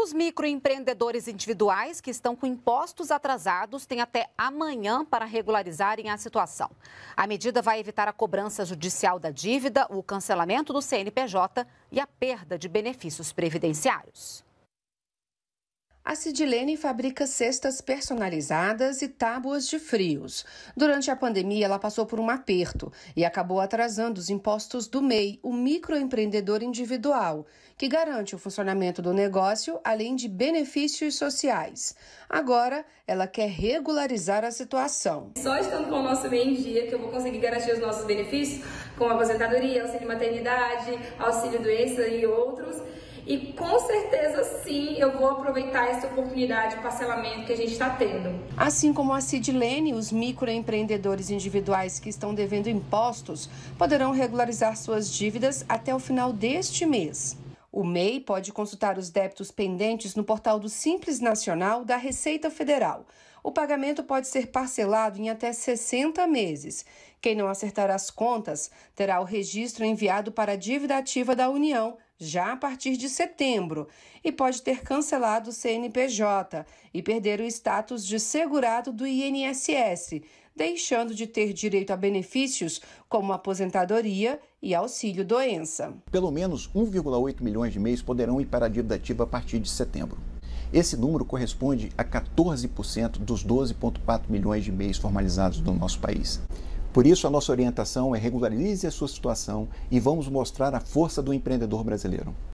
Os microempreendedores individuais que estão com impostos atrasados têm até amanhã para regularizarem a situação. A medida vai evitar a cobrança judicial da dívida, o cancelamento do CNPJ e a perda de benefícios previdenciários. A Sidilene fabrica cestas personalizadas e tábuas de frios. Durante a pandemia, ela passou por um aperto e acabou atrasando os impostos do MEI, o microempreendedor individual, que garante o funcionamento do negócio, além de benefícios sociais. Agora, ela quer regularizar a situação. Só estando com o nosso MEI em dia que eu vou conseguir garantir os nossos benefícios, como aposentadoria, auxílio maternidade, auxílio doença e outros. E com certeza sim, eu vou aproveitar essa oportunidade de parcelamento que a gente está tendo. Assim como a Sidlene, os microempreendedores individuais que estão devendo impostos poderão regularizar suas dívidas até o final deste mês. O MEI pode consultar os débitos pendentes no portal do Simples Nacional da Receita Federal. O pagamento pode ser parcelado em até 60 meses. Quem não acertar as contas terá o registro enviado para a dívida ativa da União já a partir de setembro e pode ter cancelado o CNPJ e perder o status de segurado do INSS, deixando de ter direito a benefícios como aposentadoria e auxílio doença. Pelo menos 1,8 milhões de mês poderão ir para a dívida ativa a partir de setembro. Esse número corresponde a 14% dos 12,4 milhões de MEIs formalizados no nosso país. Por isso, a nossa orientação é regularize a sua situação e vamos mostrar a força do empreendedor brasileiro.